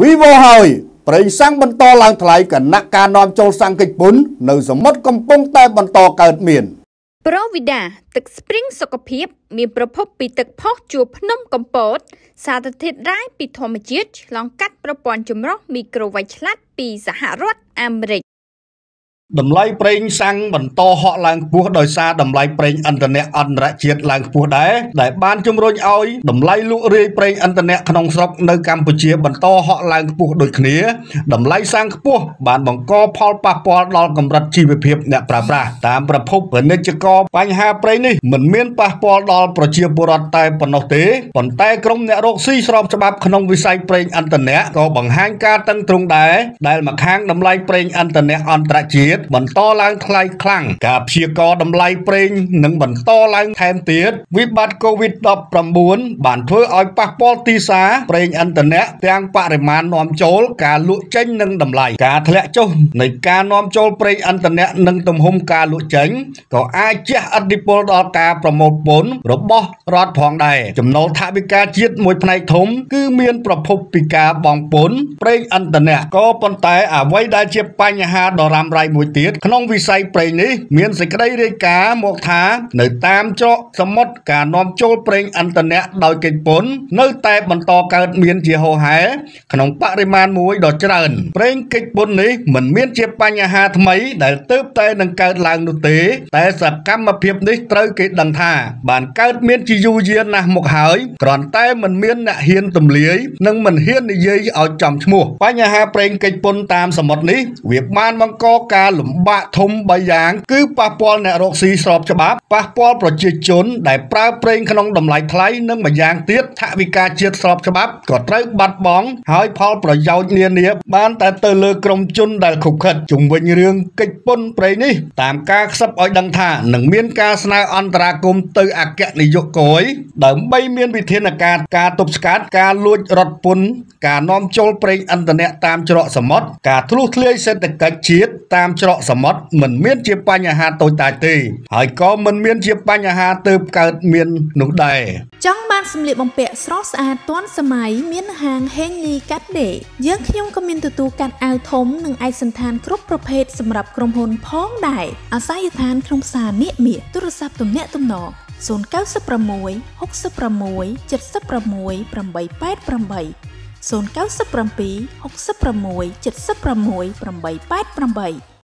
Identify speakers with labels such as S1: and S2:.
S1: វីវោហើយ ប្រេងសាំងបន្តឡើងថ្លៃគណៈការនាំចូលសាំងកិច្ចពុននៅសមុទ្រកំពុងតែបន្តកើតមាន
S2: ប្រូវីដាទឹកស្ព្រីងសុខភាព មានប្រភពពីទឹកផុសជួរភ្នំកំពតសារធាតុរ៉ែពីធម្មជាតិឆ្លងកាត់ប្រព័ន្ធចម្រោះមីក្រូវ៉ៃឆ្លាតពីសហរដ្ឋអាមេរិក
S1: តម្លៃប្រេងសាំងបន្តហក់ឡើងខ្ពស់ដោយសារតម្លៃប្រេងឥន្ធនៈអន្តរជាតិឡើងខ្ពស់ដែរដែលបានជំរុញឲ្យតម្លៃលក់រាយប្រេងឥន្ធនៈក្នុងស្រុកនៅកម្ពុជាបន្តហក់ឡើងខ្ពស់ដូចគ្នាតម្លៃសាំងខ្ពស់បានបង្កផលប៉ះពាល់ដល់កម្រិតជីវភាពអ្នកប្រើប្រាស់តាមប្រភពពាណិជ្ជករបញ្ហាប្រេងនេះមិនមានប៉ះពាល់ដល់ប្រជាពលរដ្ឋតែប៉ុណ្ណោះទេប៉ុន្តែក្រុមអ្នករកស៊ីស្របច្បាប់ក្នុងវិស័យប្រេងឥន្ធនៈក៏បង្ហាញការតឹងទ្រង់ដែរដែលម្ខាងតម្លៃប្រេងឥន្ធនៈអន្តរជាតិបន្តឡើងថ្លៃខ្លាំងការព្យាករតម្លៃប្រេងនឹងបន្តឡើងថែមទៀតវិបត្តិ COVID-19 បានធ្វើឲ្យប៉ះពាល់ទីផ្សារប្រេងឥន្ធនៈទាំងបរិមាណនាំចូលការលក់ចេញនិងតម្លៃការធ្លាក់ចុះនៃការនាំចូលប្រេងឥន្ធនៈនិងទំហំការលក់ចេញក៏អាចជះឥទ្ធិពលដល់ការប្រមូលពន្ធរបស់រដ្ឋផងដែរចំណូលថវិកាជាតិមួយផ្នែកធំគឺមានប្រភពពីការបងពន្ធប្រេងឥន្ធនៈក៏ប៉ុន្តែអ្វីដែលជាបញ្ហាដ៏រ៉ាំរ៉ៃមួយមួយទៀតក្នុងវិស័យប្រេងនេះ មានសេចក្តីរាយការណ៍មកថា នៅតាមច្រកសមុទ្រការនាំចូលប្រេងអន្តរជាតិដោយកិច្ចពន្ធនៅតែបន្តកើតមានជាហូរហែ ក្នុងបរិមាណមួយដ៏ច្រើន ប្រេងកិច្ចពន្ធនេះមិនមានជាបញ្ហាថ្មីដែលទើបតែនឹងកើតឡើងនោះទេ តែសកម្មភាពនេះត្រូវគេដឹងថាបានកើតមានជាយូរយារណាស់មកហើយគ្រាន់តែមិនមានអ្នកហ៊ានទម្លាយនិងមិនហ៊ាននិយាយឲ្យចំឈ្មោះ បញ្ហាប្រេងកិច្ចពន្ធតាមសមុទ្រនេះវាបានបង្កការលំបាកធំ3យ៉ាងគឺប៉ះពាល់អ្នករកស៊ីស្របច្បាប់ប៉ះពាល់ប្រជាជន ដែលប្រើប្រេងក្នុងតម្លៃថ្លៃនិងម្យ៉ាងទៀតថវិកាជាតិស្របច្បាប់ក៏ត្រូវបាត់បង់ហើយផលប្រយោជន៍នានាបានតែទៅលើក្រុមជនដែលខុបខិតជំវិញរឿងកិច្ចពន្ធប្រេងនេះតាមការខ្សឹបឲ្យដឹងថានឹងមានការស្នើអន្តរាគមន៍ទៅអគ្គនាយកកយដើម្បីមានវិធានការការទប់ស្កាត់ការលួចរត់ពន្ធការនាំចូលប្រេងឥន្ធនៈតាមច្រកសមុទ្រការធ្លុះធ្លាយសេដ្ឋកិច្ចជាតិតាមច្រកសមុទ្រមិនមានជាបញ្ហាតូចតាចទេហើយក៏មិនមាន ជាបញ្ហាទៅកើតមាននោះដែរ
S3: ចង់បានសម្លៀកបំពាក់ស្រស់ស្អាតទាន់សម័យមានហាងហេងលីកាត់ដេយើងខ្ញុំក៏មានទទួលកាត់អាវធំនិងឯកសណ្ឋានគ្រប់ប្រភេទសម្រាប់ក្រុមហ៊ុន ផងដែរអាស័យដ្ឋានក្នុងផ្សារនាគមៀទូរស័ព្ទទំនាក់ទំនង096 66 76 888 097 66 76 888